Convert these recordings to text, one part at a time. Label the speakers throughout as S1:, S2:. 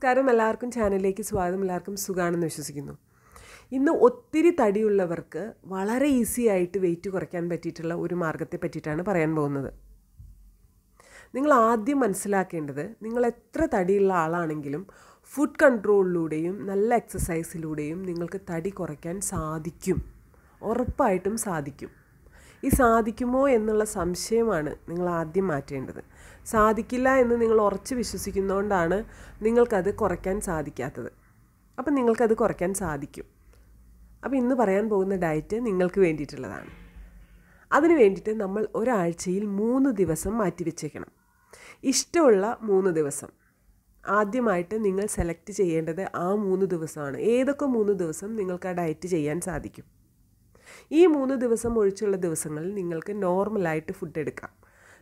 S1: നമസ്കാരം എല്ലാവർക്കും ചാനലിലേക്ക് സ്വാഗതം എല്ലാവർക്കും സുഖമാണെന്ന് വിശ്വസിക്കുന്നു ഇന്ന് ഒത്തിരി തടിയുള്ളവർക്ക് വളരെ ഈസി ആയിട്ട് വെയിറ്റ് കുറയ്ക്കാൻ പറ്റിയിട്ടുള്ള ഒരു മാർഗത്തെ പറ്റിയിട്ടാണ് പറയാൻ പോകുന്നത് നിങ്ങൾ ആദ്യം മനസ്സിലാക്കേണ്ടത് നിങ്ങൾ എത്ര തടിയുള്ള ആളാണെങ്കിലും ഫുഡ് കൺട്രോളിലൂടെയും നല്ല എക്സസൈസിലൂടെയും നിങ്ങൾക്ക് തടി കുറയ്ക്കാൻ സാധിക്കും ഉറപ്പായിട്ടും സാധിക്കും ഈ സാധിക്കുമോ എന്നുള്ള സംശയമാണ് നിങ്ങൾ ആദ്യം മാറ്റേണ്ടത് സാധിക്കില്ല എന്ന് നിങ്ങൾ ഉറച്ച് വിശ്വസിക്കുന്നതുകൊണ്ടാണ് നിങ്ങൾക്കത് കുറയ്ക്കാൻ സാധിക്കാത്തത് അപ്പം നിങ്ങൾക്കത് കുറയ്ക്കാൻ സാധിക്കും അപ്പോൾ ഇന്ന് പറയാൻ പോകുന്ന ഡയറ്റ് നിങ്ങൾക്ക് വേണ്ടിയിട്ടുള്ളതാണ് അതിന് വേണ്ടിയിട്ട് നമ്മൾ ഒരാഴ്ചയിൽ മൂന്ന് ദിവസം മാറ്റി വെച്ചേക്കണം ഇഷ്ടമുള്ള മൂന്ന് ദിവസം ആദ്യമായിട്ട് നിങ്ങൾ സെലക്ട് ചെയ്യേണ്ടത് ആ മൂന്ന് ദിവസമാണ് ഏതൊക്കെ മൂന്ന് ദിവസം നിങ്ങൾക്ക് ആ ഡയറ്റ് ചെയ്യാൻ സാധിക്കും ഈ മൂന്ന് ദിവസം ഒഴിച്ചുള്ള ദിവസങ്ങളിൽ നിങ്ങൾക്ക് നോർമലായിട്ട് ഫുഡ് എടുക്കാം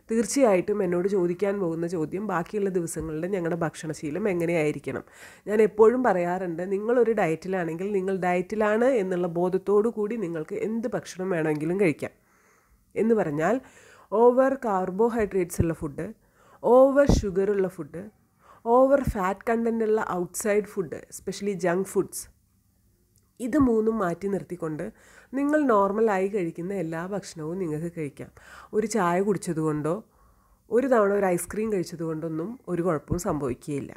S1: തീർച്ചയായിട്ടും എന്നോട് ചോദിക്കാൻ പോകുന്ന ചോദ്യം ബാക്കിയുള്ള ദിവസങ്ങളിൽ ഞങ്ങളുടെ ഭക്ഷണശീലം എങ്ങനെയായിരിക്കണം ഞാൻ എപ്പോഴും പറയാറുണ്ട് നിങ്ങളൊരു ഡയറ്റിലാണെങ്കിൽ നിങ്ങൾ ഡയറ്റിലാണ് എന്നുള്ള ബോധത്തോടു കൂടി നിങ്ങൾക്ക് എന്ത് ഭക്ഷണം വേണമെങ്കിലും കഴിക്കാം എന്ന് പറഞ്ഞാൽ ഓവർ കാർബോഹൈഡ്രേറ്റ്സ് ഉള്ള ഫുഡ് ഓവർ ഷുഗറുള്ള ഫുഡ് ഓവർ ഫാറ്റ് കണ്ടൻ്റ് ഉള്ള outside food especially junk foods ഇത് മൂന്നും മാറ്റി നിർത്തിക്കൊണ്ട് നിങ്ങൾ നോർമലായി കഴിക്കുന്ന എല്ലാ ഭക്ഷണവും നിങ്ങൾക്ക് കഴിക്കാം ഒരു ചായ കുടിച്ചതുകൊണ്ടോ ഒരു തവണ ഒരു ഐസ്ക്രീം കഴിച്ചതുകൊണ്ടൊന്നും ഒരു കുഴപ്പവും സംഭവിക്കുകയില്ല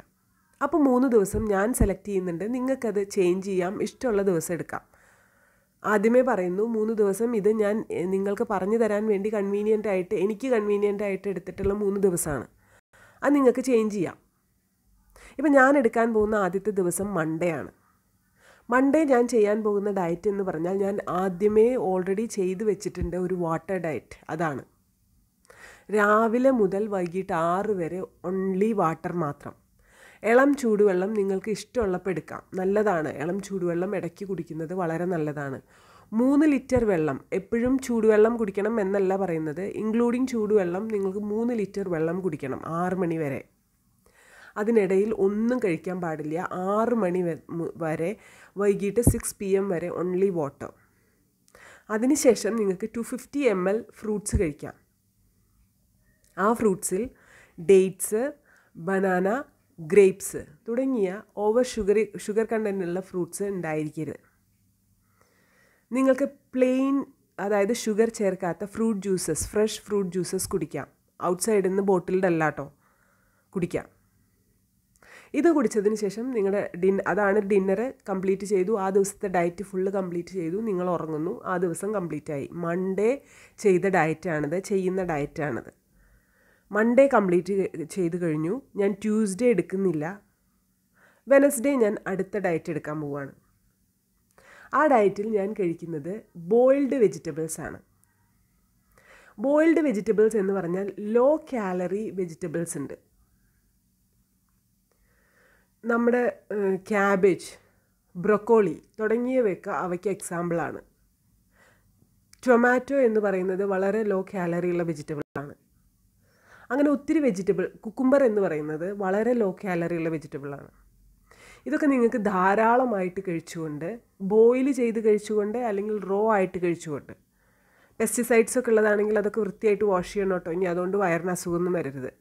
S1: അപ്പോൾ മൂന്ന് ദിവസം ഞാൻ സെലക്ട് ചെയ്യുന്നുണ്ട് നിങ്ങൾക്കത് ചേഞ്ച് ചെയ്യാം ഇഷ്ടമുള്ള ദിവസം എടുക്കാം ആദ്യമേ പറയുന്നു മൂന്ന് ദിവസം ഇത് ഞാൻ നിങ്ങൾക്ക് പറഞ്ഞു തരാൻ വേണ്ടി കൺവീനിയൻ്റ് ആയിട്ട് എനിക്ക് കൺവീനിയൻ്റ് ആയിട്ട് എടുത്തിട്ടുള്ള മൂന്ന് ദിവസമാണ് അത് നിങ്ങൾക്ക് ചേഞ്ച് ചെയ്യാം ഇപ്പം ഞാൻ എടുക്കാൻ പോകുന്ന ആദ്യത്തെ ദിവസം മൺഡേ ആണ് മൺഡേ ഞാൻ ചെയ്യാൻ പോകുന്ന ഡയറ്റ് എന്ന് പറഞ്ഞാൽ ഞാൻ ആദ്യമേ ഓൾറെഡി ചെയ്തു വെച്ചിട്ടുണ്ട് ഒരു വാട്ടർ ഡയറ്റ് അതാണ് രാവിലെ മുതൽ വൈകിട്ട് ആറ് വരെ ഓൺലി വാട്ടർ മാത്രം ഇളം ചൂടുവെള്ളം നിങ്ങൾക്ക് ഇഷ്ടമുള്ളപ്പോൾ എടുക്കാം നല്ലതാണ് ഇളം ചൂടുവെള്ളം ഇടയ്ക്ക് കുടിക്കുന്നത് വളരെ നല്ലതാണ് മൂന്ന് ലിറ്റർ വെള്ളം എപ്പോഴും ചൂടുവെള്ളം കുടിക്കണം എന്നല്ല പറയുന്നത് ഇൻക്ലൂഡിങ് ചൂടുവെള്ളം നിങ്ങൾക്ക് മൂന്ന് ലിറ്റർ വെള്ളം കുടിക്കണം ആറ് മണി വരെ അതിനിടയിൽ ഒന്നും കഴിക്കാൻ പാടില്ല ആറ് മണി വരെ വൈകിട്ട് സിക്സ് പി എം വരെ ഓൺലി വാട്ടർ അതിനുശേഷം നിങ്ങൾക്ക് ടു ഫിഫ്റ്റി എം എൽ ഫ്രൂട്ട്സ് കഴിക്കാം ആ ഫ്രൂട്ട്സിൽ ഡേറ്റ്സ് ബനാന ഗ്രേപ്സ് തുടങ്ങിയ ഓവർ ഷുഗർ ഷുഗർ കണ്ടൻറ്റുള്ള ഫ്രൂട്ട്സ് ഉണ്ടായിരിക്കരുത് നിങ്ങൾക്ക് പ്ലെയിൻ അതായത് ഷുഗർ ചേർക്കാത്ത fruit juices fresh fruit juices കുടിക്കാം ഔട്ട്സൈഡിൽ നിന്ന് ബോട്ടിൽഡ് അല്ലാട്ടോ കുടിക്കാം ഇത് കുടിച്ചതിന് ശേഷം നിങ്ങളുടെ ഡിൻ അതാണ് ഡിന്നറ് കംപ്ലീറ്റ് ചെയ്തു ആ ദിവസത്തെ ഡയറ്റ് ഫുള്ള് കംപ്ലീറ്റ് ചെയ്തു നിങ്ങൾ ഉറങ്ങുന്നു ആ ദിവസം കംപ്ലീറ്റ് ആയി മൺഡേ ചെയ്ത ഡയറ്റാണിത് ചെയ്യുന്ന ഡയറ്റാണിത് മൺഡേ കംപ്ലീറ്റ് ചെയ്ത് കഴിഞ്ഞു ഞാൻ ട്യൂസ്ഡേ എടുക്കുന്നില്ല വെനസ്ഡേ ഞാൻ അടുത്ത ഡയറ്റ് എടുക്കാൻ പോവുകയാണ് ആ ഡയറ്റിൽ ഞാൻ കഴിക്കുന്നത് ബോയിൽഡ് വെജിറ്റബിൾസ് ആണ് ബോയിൽഡ് വെജിറ്റബിൾസ് എന്ന് പറഞ്ഞാൽ ലോ കാലറി വെജിറ്റബിൾസ് ഉണ്ട് നമ്മുടെ ക്യാബേജ് ബ്രൊക്കോളി തുടങ്ങിയവയൊക്കെ അവയ്ക്ക് എക്സാമ്പിളാണ് ടൊമാറ്റോ എന്ന് പറയുന്നത് വളരെ ലോ കാലറിയുള്ള വെജിറ്റബിളാണ് അങ്ങനെ ഒത്തിരി വെജിറ്റബിൾ കുക്കുംബർ എന്ന് പറയുന്നത് വളരെ ലോ കാലറിയുള്ള വെജിറ്റബിളാണ് ഇതൊക്കെ നിങ്ങൾക്ക് ധാരാളമായിട്ട് കഴിച്ചുകൊണ്ട് ബോയിൽ ചെയ്ത് കഴിച്ചുകൊണ്ട് അല്ലെങ്കിൽ റോ ആയിട്ട് കഴിച്ചുകൊണ്ട് പെസ്റ്റിസൈഡ്സ് ഒക്കെ ഉള്ളതാണെങ്കിൽ അതൊക്കെ വൃത്തിയായിട്ട് വാഷ് ചെയ്യണം കേട്ടോ ഇനി അതുകൊണ്ട് വയറിന് അസുഖമൊന്നും വരരുത്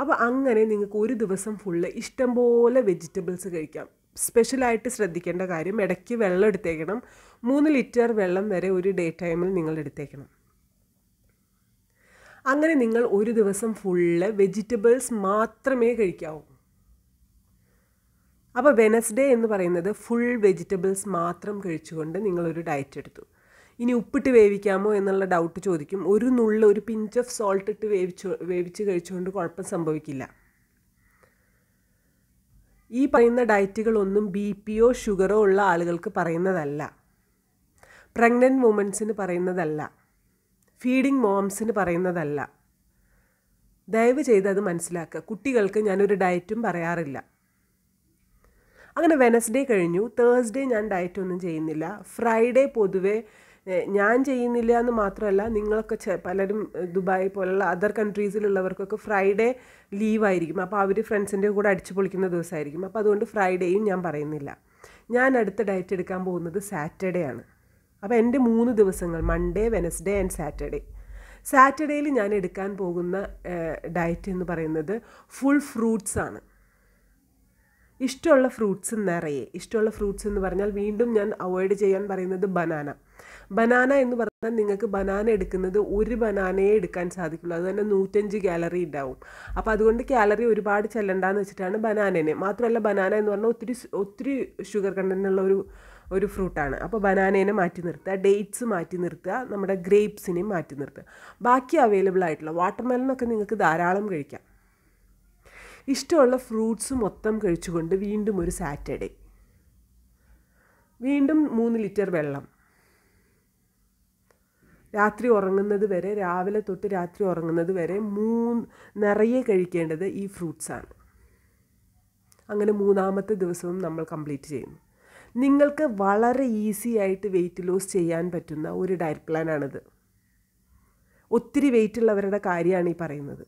S1: അപ്പോൾ അങ്ങനെ നിങ്ങൾക്ക് ഒരു ദിവസം ഫുള്ള് ഇഷ്ടം പോലെ വെജിറ്റബിൾസ് കഴിക്കാം സ്പെഷ്യലായിട്ട് ശ്രദ്ധിക്കേണ്ട കാര്യം ഇടയ്ക്ക് വെള്ളം എടുത്തേക്കണം മൂന്ന് ലിറ്റർ വെള്ളം വരെ ഒരു ഡേ ടൈമിൽ നിങ്ങൾ എടുത്തേക്കണം അങ്ങനെ നിങ്ങൾ ഒരു ദിവസം ഫുള്ള് വെജിറ്റബിൾസ് മാത്രമേ കഴിക്കാവൂ അപ്പോൾ വെനസ്ഡേ എന്ന് പറയുന്നത് ഫുൾ വെജിറ്റബിൾസ് മാത്രം കഴിച്ചുകൊണ്ട് നിങ്ങളൊരു ഡയറ്റ് എടുത്തു ഇനി ഉപ്പിട്ട് വേവിക്കാമോ എന്നുള്ള ഡൗട്ട് ചോദിക്കും ഒരു നുള്ള ഒരു പിഞ്ച് ഓഫ് സോൾട്ട് ഇട്ട് വേവിച്ചു വേവിച്ച് കഴിച്ചുകൊണ്ട് കുഴപ്പം സംഭവിക്കില്ല ഈ പറയുന്ന ഡയറ്റുകളൊന്നും ബി പിയോ ഷുഗറോ ഉള്ള ആളുകൾക്ക് പറയുന്നതല്ല പ്രഗ്നൻറ്റ് വുമൻസിന് പറയുന്നതല്ല ഫീഡിംഗ് മോംസിന് പറയുന്നതല്ല ദയവ് ചെയ്ത് അത് മനസ്സിലാക്കുക കുട്ടികൾക്ക് ഞാനൊരു ഡയറ്റും പറയാറില്ല അങ്ങനെ വെനസ്ഡേ കഴിഞ്ഞു തേഴ്സ്ഡേ ഞാൻ ഡയറ്റൊന്നും ചെയ്യുന്നില്ല ഫ്രൈഡേ പൊതുവേ ഞാൻ ചെയ്യുന്നില്ല എന്ന് മാത്രമല്ല നിങ്ങളൊക്കെ പലരും ദുബായ് പോലുള്ള അതർ കൺട്രീസിലുള്ളവർക്കൊക്കെ ഫ്രൈഡേ ലീവ് ആയിരിക്കും അപ്പോൾ അവർ ഫ്രണ്ട്സിൻ്റെ കൂടെ അടിച്ചു പൊളിക്കുന്ന ദിവസമായിരിക്കും അപ്പോൾ അതുകൊണ്ട് ഫ്രൈഡേയും ഞാൻ പറയുന്നില്ല ഞാൻ അടുത്ത ഡയറ്റ് എടുക്കാൻ പോകുന്നത് സാറ്റർഡേ ആണ് അപ്പോൾ എൻ്റെ മൂന്ന് ദിവസങ്ങൾ മൺഡേ വെനസ്ഡേ ആൻഡ് സാറ്റർഡേ സാറ്റർഡേയിൽ ഞാൻ എടുക്കാൻ പോകുന്ന ഡയറ്റ് എന്ന് പറയുന്നത് ഫുൾ ഫ്രൂട്ട്സ് ആണ് ഇഷ്ടമുള്ള ഫ്രൂട്ട്സ് നിറയെ ഇഷ്ടമുള്ള ഫ്രൂട്ട്സ് എന്ന് പറഞ്ഞാൽ വീണ്ടും ഞാൻ അവോയ്ഡ് ചെയ്യാൻ പറയുന്നത് ബനാന ബനാന എന്ന് പറഞ്ഞാൽ നിങ്ങൾക്ക് ബനാന എടുക്കുന്നത് ഒരു ബനാനയെ എടുക്കാൻ സാധിക്കുള്ളൂ അതുതന്നെ നൂറ്റഞ്ച് കാലറി ഉണ്ടാവും അപ്പോൾ അതുകൊണ്ട് കാലറി ഒരുപാട് ചെല്ലണ്ടെന്ന് വെച്ചിട്ടാണ് ബനാനേനെ മാത്രമല്ല ബനാന എന്ന് പറഞ്ഞാൽ ഒത്തിരി ഒത്തിരി ഷുഗർ കണ്ടൻറ്റുള്ള ഒരു ഒരു ഫ്രൂട്ടാണ് അപ്പോൾ ബനാനേനെ മാറ്റി നിർത്തുക ഡേറ്റ്സ് മാറ്റി നിർത്തുക നമ്മുടെ ഗ്രേപ്സിനെയും മാറ്റി നിർത്തുക ബാക്കി അവൈലബിൾ ആയിട്ടുള്ള വാട്ടർമെലനൊക്കെ നിങ്ങൾക്ക് ധാരാളം കഴിക്കാം ഇഷ്ടമുള്ള ഫ്രൂട്ട്സ് മൊത്തം കഴിച്ചുകൊണ്ട് വീണ്ടും ഒരു സാറ്റർഡേ വീണ്ടും മൂന്ന് ലിറ്റർ വെള്ളം രാത്രി ഉറങ്ങുന്നത് വരെ രാവിലെ തൊട്ട് രാത്രി ഉറങ്ങുന്നത് വരെ മൂന്ന് നിറയെ കഴിക്കേണ്ടത് ഈ ഫ്രൂട്ട്സാണ് അങ്ങനെ മൂന്നാമത്തെ ദിവസവും നമ്മൾ കംപ്ലീറ്റ് ചെയ്യുന്നു നിങ്ങൾക്ക് വളരെ ഈസി ആയിട്ട് വെയിറ്റ് ലോസ് ചെയ്യാൻ പറ്റുന്ന ഒരു ഡയറ്റ് പ്ലാനാണിത് ഒത്തിരി വെയിറ്റ് ഉള്ളവരുടെ കാര്യമാണ് ഈ പറയുന്നത്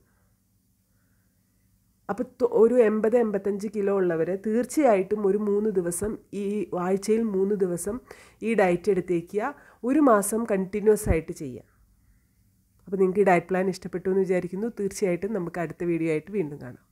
S1: അപ്പോൾ ഒരു എൺപത് എൺപത്തഞ്ച് കിലോ ഉള്ളവർ തീർച്ചയായിട്ടും ഒരു മൂന്ന് ദിവസം ഈ ആഴ്ചയിൽ മൂന്ന് ദിവസം ഈ ഡയറ്റ് എടുത്തേക്കുക ഒരു മാസം കണ്ടിന്യൂസ് ആയിട്ട് ചെയ്യുക അപ്പോൾ നിങ്ങൾക്ക് ഈ ഡയറ്റ് പ്ലാൻ ഇഷ്ടപ്പെട്ടു എന്ന് വിചാരിക്കുന്നു തീർച്ചയായിട്ടും നമുക്ക് അടുത്ത വീഡിയോ ആയിട്ട് വീണ്ടും കാണാം